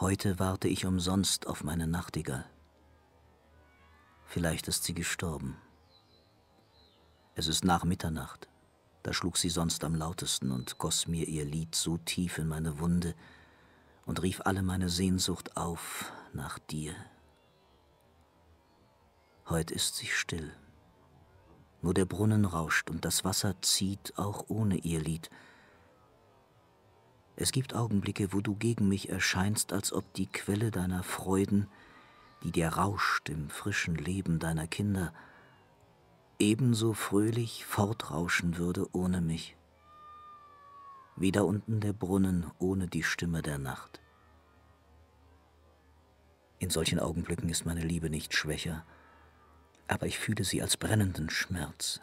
Heute warte ich umsonst auf meine Nachtigall. Vielleicht ist sie gestorben. Es ist nach Mitternacht. Da schlug sie sonst am lautesten und goss mir ihr Lied so tief in meine Wunde und rief alle meine Sehnsucht auf nach dir. Heut ist sie still. Nur der Brunnen rauscht und das Wasser zieht auch ohne ihr Lied, es gibt Augenblicke, wo du gegen mich erscheinst, als ob die Quelle deiner Freuden, die dir rauscht im frischen Leben deiner Kinder, ebenso fröhlich fortrauschen würde ohne mich. Wie da unten der Brunnen ohne die Stimme der Nacht. In solchen Augenblicken ist meine Liebe nicht schwächer, aber ich fühle sie als brennenden Schmerz.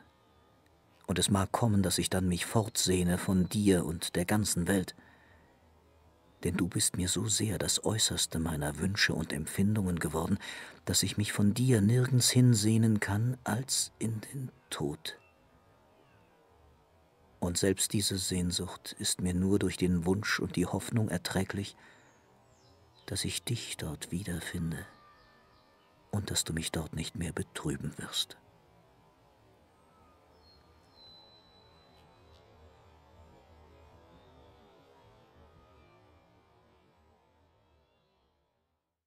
Und es mag kommen, dass ich dann mich fortsehne von dir und der ganzen Welt denn du bist mir so sehr das Äußerste meiner Wünsche und Empfindungen geworden, dass ich mich von dir nirgends hinsehnen kann als in den Tod. Und selbst diese Sehnsucht ist mir nur durch den Wunsch und die Hoffnung erträglich, dass ich dich dort wiederfinde und dass du mich dort nicht mehr betrüben wirst.